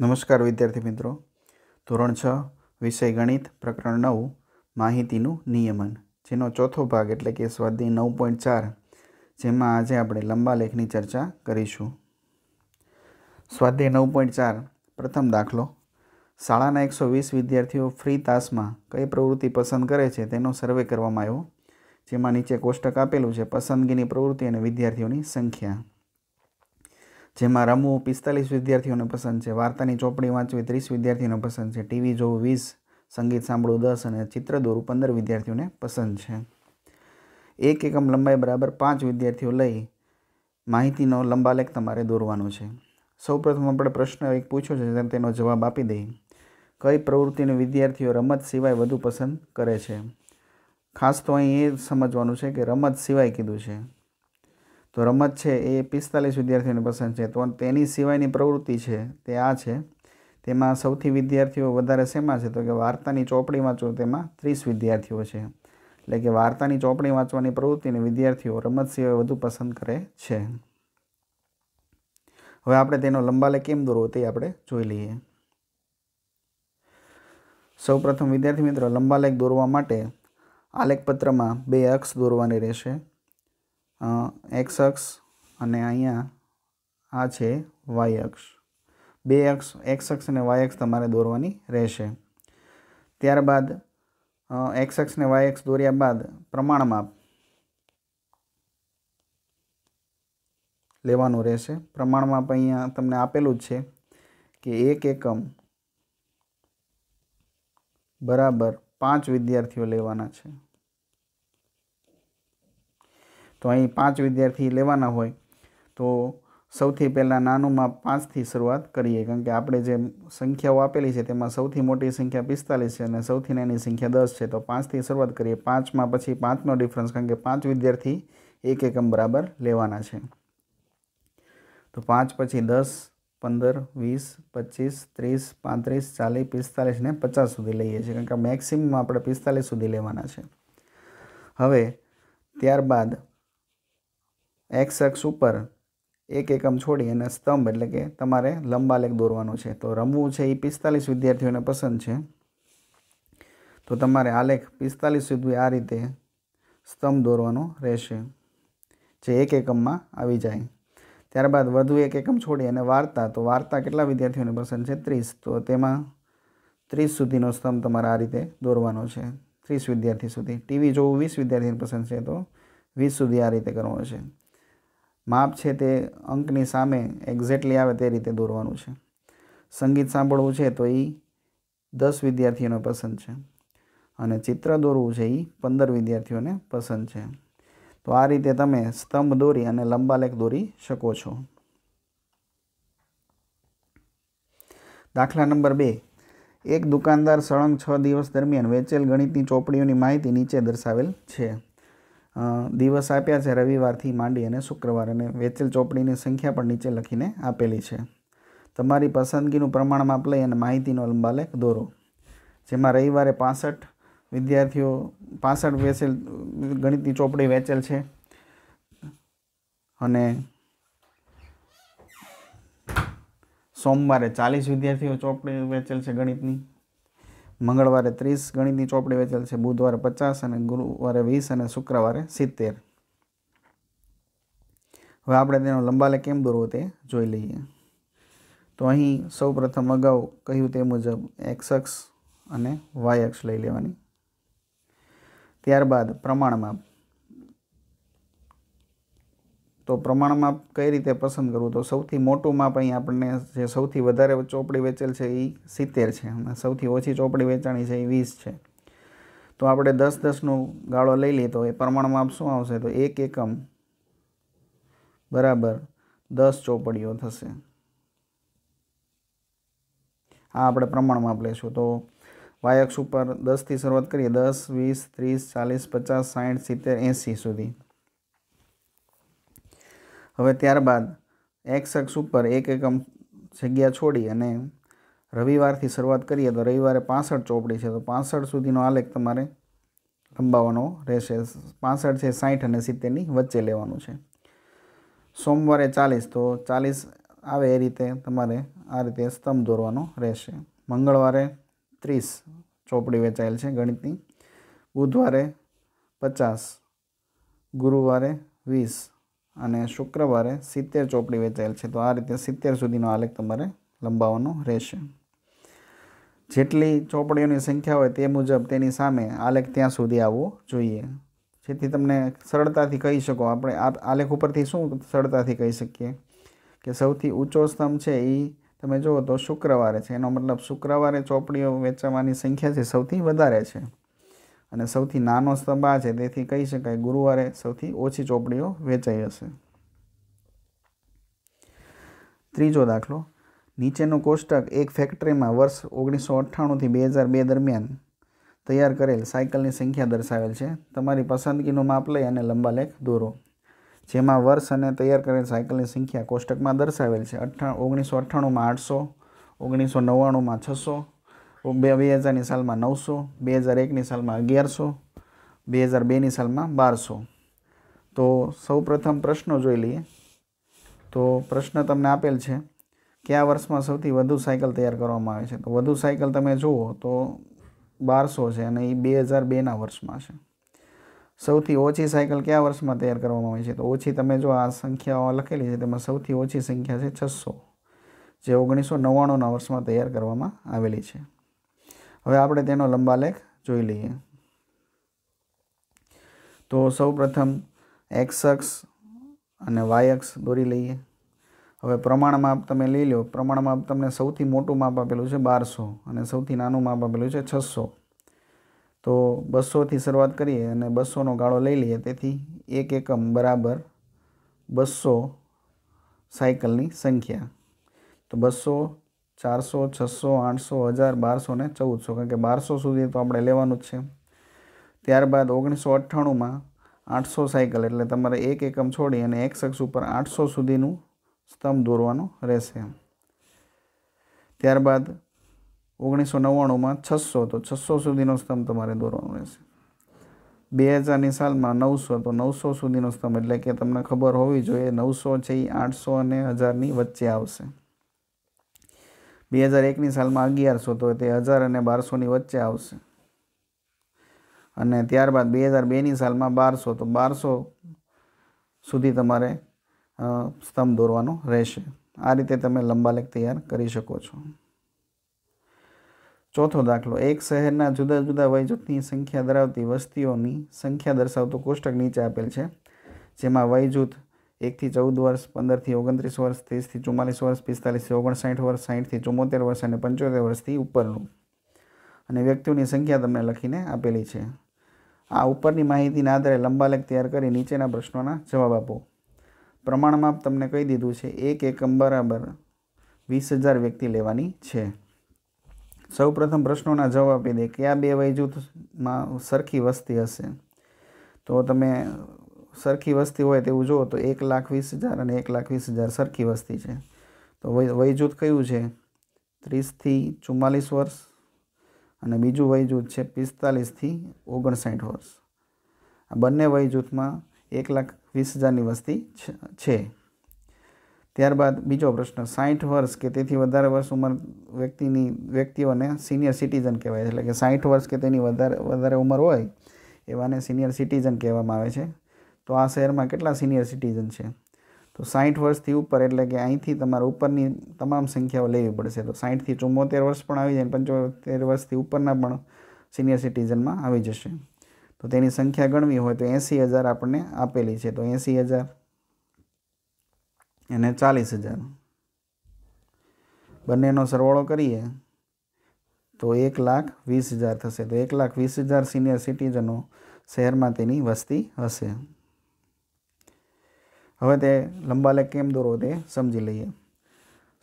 નમસ્કાર વિદ્યાર્થી મિત્રો ધોરણ છ વિષય ગણિત પ્રકરણ નવ માહિતીનું નિયમન જેનો ચોથો ભાગ એટલે કે સ્વાધ્યાય નવ પોઈન્ટ ચાર જેમાં આજે આપણે લંબા લેખની ચર્ચા કરીશું સ્વાધ્યાય નવ પોઈન્ટ ચાર પ્રથમ દાખલો શાળાના એકસો વીસ વિદ્યાર્થીઓ ફ્રી તાસમાં કઈ પ્રવૃત્તિ પસંદ કરે છે તેનો સર્વે કરવામાં આવ્યો જેમાં નીચે કોષ્ટક આપેલું છે પસંદગીની પ્રવૃત્તિ અને વિદ્યાર્થીઓની સંખ્યા જેમાં રમવું પિસ્તાલીસ વિદ્યાર્થીઓને પસંદ છે વાર્તાની ચોપડી વાંચવી ત્રીસ વિદ્યાર્થીઓને પસંદ છે ટીવી જોવું વીસ સંગીત સાંભળવું દસ અને ચિત્ર દોરવું પંદર વિદ્યાર્થીઓને પસંદ છે એક એકમ લંબાઈ બરાબર પાંચ વિદ્યાર્થીઓ લઈ માહિતીનો લંબાલેખ તમારે દોરવાનો છે સૌપ્રથમ આપણે પ્રશ્ન એક પૂછ્યો છે તેનો જવાબ આપી દઈએ કઈ પ્રવૃત્તિને વિદ્યાર્થીઓ રમત સિવાય વધુ પસંદ કરે છે ખાસ તો અહીં એ સમજવાનું છે કે રમત સિવાય કીધું છે તો રમત છે એ પિસ્તાલીસ વિદ્યાર્થીઓને પસંદ છે તો તેની સિવાયની પ્રવૃત્તિ છે તે આ છે તેમાં સૌથી વિદ્યાર્થીઓ વધારે શેમાં છે તો કે વાર્તાની ચોપડી વાંચો તેમાં ત્રીસ વિદ્યાર્થીઓ છે એટલે કે વાર્તાની ચોપડી વાંચવાની પ્રવૃત્તિને વિદ્યાર્થીઓ રમત સિવાય વધુ પસંદ કરે છે હવે આપણે તેનો લંબાલે કેમ દોરવો તે આપણે જોઈ લઈએ સૌપ્રથમ વિદ્યાર્થી મિત્રો લંબાલેખ દોરવા માટે આલેખપત્રમાં બે અક્ષ દોરવાની રહેશે એક્સ અક્ષ અને અહીંયા આ છે વાય અક્ષ બે અક્ષ એક્સ અક્ષ અને વાય અક્ષ તમારે દોરવાની રહેશે ત્યારબાદ એક્સ અક્ષ ને વાય અક્ષ દોર્યા બાદ પ્રમાણમાપ લેવાનું રહેશે પ્રમાણમાપ અહીંયા તમને આપેલું જ છે કે એક એકમ બરાબર પાંચ વિદ્યાર્થીઓ લેવાના છે તો અહીં પાંચ વિદ્યાર્થી લેવાના હોય તો સૌથી પહેલાં નાનુંમાં પાંચથી શરૂઆત કરીએ કારણ કે આપણે જે સંખ્યાઓ આપેલી છે તેમાં સૌથી મોટી સંખ્યા પિસ્તાલીસ છે અને સૌથી નાની સંખ્યા દસ છે તો પાંચથી શરૂઆત કરીએ પાંચમાં પછી પાંચનો ડિફરન્સ કારણ કે પાંચ વિદ્યાર્થી એક એકમ બરાબર લેવાના છે તો પાંચ પછી દસ પંદર વીસ પચીસ ત્રીસ પાંત્રીસ ચાલીસ પિસ્તાલીસ ને પચાસ સુધી લઈએ છીએ કારણ કે મેક્સિમમ આપણે પિસ્તાલીસ સુધી લેવાના છે હવે ત્યારબાદ એક્સ અક્ષ ઉપર એક એકમ છોડી અને સ્તંભ એટલે કે તમારે લંબાલેખ દોરવાનો છે તો રમવું છે એ પિસ્તાલીસ વિદ્યાર્થીઓને પસંદ છે તો તમારે આલેખ પિસ્તાલીસ સુધી આ રીતે સ્તંભ દોરવાનો રહેશે જે એક એકમમાં આવી જાય ત્યારબાદ વધુ એક એકમ છોડી અને વાર્તા તો વાર્તા કેટલા વિદ્યાર્થીઓને પસંદ છે ત્રીસ તો તેમાં ત્રીસ સુધીનો સ્તંભ તમારે આ રીતે દોરવાનો છે ત્રીસ વિદ્યાર્થી સુધી ટીવી જોવું વીસ વિદ્યાર્થીને પસંદ છે તો વીસ સુધી આ રીતે કરવાનો છે માપ છે તે અંકની સામે એક્ઝેક્ટલી આવે તે રીતે દોરવાનું છે સંગીત સાંભળવું છે તો એ દસ વિદ્યાર્થીઓને પસંદ છે અને ચિત્ર દોરવું છે એ પંદર વિદ્યાર્થીઓને પસંદ છે તો આ રીતે તમે સ્તંભ દોરી અને લંબાલેખ દોરી શકો છો દાખલા નંબર બે એક દુકાનદાર સળંગ છ દિવસ દરમિયાન વેચેલ ગણિતની ચોપડીઓની માહિતી નીચે દર્શાવેલ છે દિવસ આપ્યા છે રવિવારથી માંડી અને શુક્રવાર અને વેચેલ ચોપડીની સંખ્યા પણ નીચે લખીને આપેલી છે તમારી પસંદગીનું પ્રમાણ માપ લઈ અને માહિતીનો લંબાલેખ દોરો જેમાં રવિવારે પાસઠ વિદ્યાર્થીઓ પાસઠ વેચેલ ગણિતની ચોપડી વેચેલ છે અને સોમવારે ચાલીસ વિદ્યાર્થીઓ ચોપડી વેચેલ છે ગણિતની મંગળવારે ત્રીસ ગણિતની ચોપડી વેચેલ છે બુધવારે પચાસ અને ગુરુવારે વીસ અને શુક્રવારે સિત્તેર હવે આપણે તેનો લંબાલે કેમ દોરવો તે જોઈ લઈએ તો અહીં સૌ પ્રથમ અગાઉ કહ્યું તે મુજબ એક્સ અક્ષ અને વાય અક્ષ લઈ લેવાની ત્યારબાદ પ્રમાણમાં તો પ્રમાણમાં કઈ રીતે પસંદ કરવું તો સૌથી મોટું માપ અહીં આપણને જે સૌથી વધારે ચોપડી વેચેલ છે એ સિત્તેર છે અને સૌથી ઓછી ચોપડી વેચાણી છે એ વીસ છે તો આપણે દસ દસનો ગાળો લઈ લઈએ તો એ પ્રમાણ માપ શું આવશે તો એક એકમ બરાબર દસ ચોપડીઓ થશે આ આપણે પ્રમાણ માપ લઈશું તો વાયક્ષ ઉપર દસથી શરૂઆત કરીએ દસ વીસ ત્રીસ ચાલીસ પચાસ સાઠ સિત્તેર એંસી સુધી હવે ત્યારબાદ એક્સ અક્ષ ઉપર એક એકમ જગ્યા છોડી અને રવિવારથી શરૂઆત કરીએ તો રવિવારે પાંસઠ ચોપડી છે તો પાંસઠ સુધીનો આલેખ તમારે લંબાવવાનો રહેશે પાંસઠ છે સાઠ અને સિત્તેરની વચ્ચે લેવાનું છે સોમવારે ચાલીસ તો ચાલીસ આવે એ રીતે તમારે આ રીતે સ્તંભ દોરવાનો રહેશે મંગળવારે ત્રીસ ચોપડી વેચાયેલ છે ગણિતની બુધવારે પચાસ ગુરુવારે વીસ અને શુક્રવારે સિત્તેર ચોપડી વેચાયેલ છે તો આ રીતે સિત્તેર સુધીનો આલેખ તમારે લંબાવવાનો રહેશે જેટલી ચોપડીઓની સંખ્યા હોય તે મુજબ તેની સામે આલેખ ત્યાં સુધી આવવો જોઈએ જેથી તમને સરળતાથી કહી શકો આપણે આ આલેખ ઉપરથી શું સરળતાથી કહી શકીએ કે સૌથી ઊંચો સ્તંભ છે એ તમે જુઓ તો શુક્રવારે છે એનો મતલબ શુક્રવારે ચોપડીઓ વેચવાની સંખ્યા છે સૌથી વધારે છે અને સૌથી નાનો સ્તંભ આ છે તેથી કહી શકાય ગુરુવારે સૌથી ઓછી ચોપડીઓ વેચાઈ હશે ત્રીજો દાખલો નીચેનું કોષ્ટક એક ફેક્ટરીમાં વર્ષ ઓગણીસો અઠ્ઠાણુંથી બે હજાર બે દરમિયાન તૈયાર કરેલ સાયકલની સંખ્યા દર્શાવેલ છે તમારી પસંદગીનું માપ લઈ અને લંબા લેખ દોરો જેમાં વર્ષ અને તૈયાર કરેલ સાયકલની સંખ્યા કોષ્ટકમાં દર્શાવેલ છે અઠ્ઠા ઓગણીસો અઠ્ઠાણુંમાં આઠસો ઓગણીસો નવ્વાણુંમાં છસો બે બે હજારની સાલમાં નવસો બે હજાર એકની સાલમાં અગિયારસો બે હજાર બેની સાલમાં બારસો તો સૌ પ્રથમ પ્રશ્નો જોઈ લઈએ તો પ્રશ્ન તમને આપેલ છે કયા વર્ષમાં સૌથી વધુ સાયકલ તૈયાર કરવામાં આવે છે તો વધુ સાયકલ તમે જુઓ તો બારસો છે અને એ બે હજાર બેના વર્ષમાં છે સૌથી ઓછી સાયકલ કયા વર્ષમાં તૈયાર કરવામાં આવે છે તો ઓછી તમે જો આ સંખ્યાઓ લખેલી છે તેમાં સૌથી ઓછી સંખ્યા છે છસો જે ઓગણીસો નવ્વાણુંના વર્ષમાં તૈયાર કરવામાં આવેલી છે હવે આપણે તેનો લંબાલેખ જોઈ લઈએ તો સૌપ્રથમ એક્સ અક્ષ અને વાય અક્ષ દોરી લઈએ હવે પ્રમાણ માપ તમે લઈ લો પ્રમાણ માપ તમને સૌથી મોટું માપ આપેલું છે બારસો અને સૌથી નાનું માપ આપેલું છે છસો તો બસોથી શરૂઆત કરીએ અને બસોનો ગાળો લઈ લઈએ તેથી એક એકમ બરાબર બસો સાયકલની સંખ્યા તો બસો ચારસો છસો આઠસો હજાર બારસો ને ચૌદસો કારણ કે બારસો સુધી તો આપણે લેવાનું જ છે ત્યારબાદ ઓગણીસો અઠ્ઠાણુંમાં આઠસો સાયકલ એટલે તમારે એક એકમ છોડી અને એક શખ્સ ઉપર આઠસો સુધીનું સ્તંભ દોરવાનો રહેશે ત્યારબાદ ઓગણીસો નવ્વાણુંમાં છસો તો છસો સુધીનો સ્તંભ તમારે દોરવાનો રહેશે બે હજારની સાલમાં નવસો તો નવસો સુધીનો સ્તંભ એટલે કે તમને ખબર હોવી જોઈએ નવસો છે એ આઠસો અને હજારની વચ્ચે આવશે બે હજાર એકની સાલમાં અગિયારસો તો તે હજાર અને બારસોની વચ્ચે આવશે અને ત્યારબાદ બે હજાર બેની સાલમાં બારસો તો બારસો સુધી તમારે સ્તંભ દોરવાનો રહેશે આ રીતે તમે લંબાલેખ તૈયાર કરી શકો છો ચોથો દાખલો એક શહેરના જુદા જુદા વયજૂથની સંખ્યા ધરાવતી વસ્તીઓની સંખ્યા દર્શાવતો કોષ્ટક નીચે આપેલ છે જેમાં વયજૂથ એકથી ચૌદ વર્ષ પંદરથી ઓગણત્રીસ વર્ષ ત્રીસથી ચુમ્માલીસ વર્ષ પિસ્તાલીસથી ઓગણસાઠ વર્ષ સાઠથી ચુમ્મોતેર વર્ષ અને પંચોતેર વર્ષથી ઉપરનું અને વ્યક્તિઓની સંખ્યા તમને લખીને આપેલી છે આ ઉપરની માહિતીના આધારે લંબાલેખ તૈયાર કરી નીચેના પ્રશ્નોના જવાબ આપો પ્રમાણમાપ તમને કહી દીધું છે એક એકમ બરાબર વીસ હજાર વ્યક્તિ લેવાની છે સૌ પ્રથમ પ્રશ્નોના જવાબ આપી દે કયા બે વય જૂથમાં સરખી વસ્તી હશે તો તમે સરખી વસ્તી હોય તેવું જુઓ તો એક લાખ વીસ હજાર અને એક લાખ વીસ હજાર સરખી વસ્તી છે તો વય વયજૂથ કયું છે ત્રીસથી ચુમ્માલીસ વર્ષ અને બીજું વયજૂથ છે પિસ્તાલીસથી ઓગણસાઠ વર્ષ આ બંને વયજૂથમાં એક લાખ વીસ હજારની વસ્તી છે ત્યારબાદ બીજો પ્રશ્ન સાઠ વર્ષ કે તેથી વધારે વર્ષ ઉંમર વ્યક્તિની વ્યક્તિઓને સિનિયર સિટીઝન કહેવાય છે એટલે કે સાઠ વર્ષ કે તેની વધારે વધારે ઉંમર હોય એવાને સિનિયર સિટીઝન કહેવામાં આવે છે તો આ શહેરમાં કેટલા સિનિયર સિટીઝન છે તો સાઠ વર્ષથી ઉપર એટલે કે અહીંથી તમારે ઉપરની તમામ સંખ્યાઓ લેવી પડશે તો સાઠથી ચુમ્મોતેર વર્ષ પણ આવી જાય પંચોતેર વર્ષથી ઉપરના પણ સિનિયર સિટીઝનમાં આવી જશે તો તેની સંખ્યા ગણવી હોય તો એંસી હજાર આપણને આપેલી છે તો એંસી હજાર અને ચાલીસ હજાર બંનેનો સરવાળો કરીએ તો એક લાખ વીસ હજાર થશે તો એક લાખ વીસ હજાર સિનિયર સિટીઝનો શહેરમાં તેની વસ્તી હશે હવે તે લંબાલેખ કેમ દોરવો તે સમજી લઈએ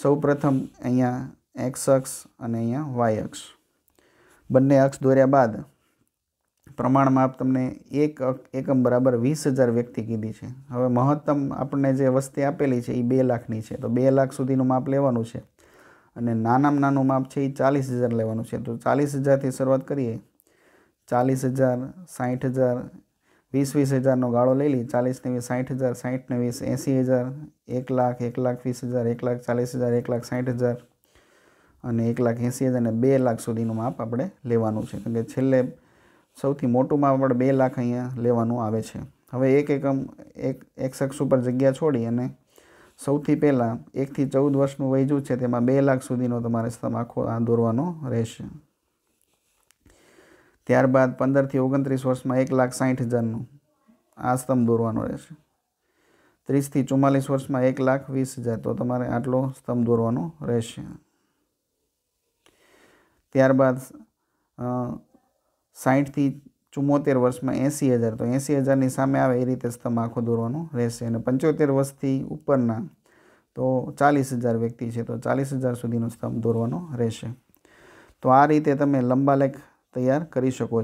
સૌ પ્રથમ અહીંયા એક્સ અક્ષ અને અહીંયા વાય અક્ષ બંને અક્ષ દોર્યા બાદ પ્રમાણમાં આપ તમને એક એકમ બરાબર વીસ હજાર વ્યક્તિ કીધી છે હવે મહત્તમ આપણને જે વસ્તી આપેલી છે એ બે લાખની છે તો બે લાખ સુધીનું માપ લેવાનું છે અને નાનામાં નાનું માપ છે એ ચાલીસ હજાર લેવાનું છે તો ચાલીસ હજારથી શરૂઆત કરીએ ચાલીસ હજાર સાઠ હજાર વીસ વીસ હજારનો ગાળો લઈ લઈ ચાલીસને વીસ સાઠ હજાર સાઠને વીસ એંસી હજાર એક લાખ એક લાખ વીસ હજાર એક લાખ ચાલીસ હજાર એક લાખ સાઠ હજાર અને એક લાખ એંસી હજાર અને બે લાખ સુધીનું માપ આપણે લેવાનું છે કારણ કે છેલ્લે સૌથી મોટું માપ આપણે બે લાખ અહીંયા લેવાનું આવે છે હવે એક એકમ એક એક શખ્સ ઉપર જગ્યા છોડી અને સૌથી પહેલાં એકથી ચૌદ વર્ષનું વયજૂથ છે તેમાં બે લાખ સુધીનો તમારે આખો આ દોરવાનો રહેશે ત્યારબાદ પંદરથી ઓગણત્રીસ વર્ષમાં એક લાખ સાઠ હજારનું આ સ્તંભ દોરવાનો રહેશે ત્રીસથી ચુમ્માલીસ વર્ષમાં એક લાખ વીસ હજાર તો તમારે આટલો સ્તંભ દોરવાનો રહેશે ત્યારબાદ સાઠથી ચુમ્મોતેર વર્ષમાં એંસી હજાર તો એંસી હજારની સામે આવે એ રીતે સ્તંભ આખો દોરવાનો રહેશે અને પંચોતેર વર્ષથી ઉપરના તો ચાલીસ હજાર વ્યક્તિ છે તો ચાલીસ હજાર સુધીનો સ્તંભ દોરવાનો રહેશે તો આ રીતે તમે લંબાલેખ તૈયાર કરી શકો છો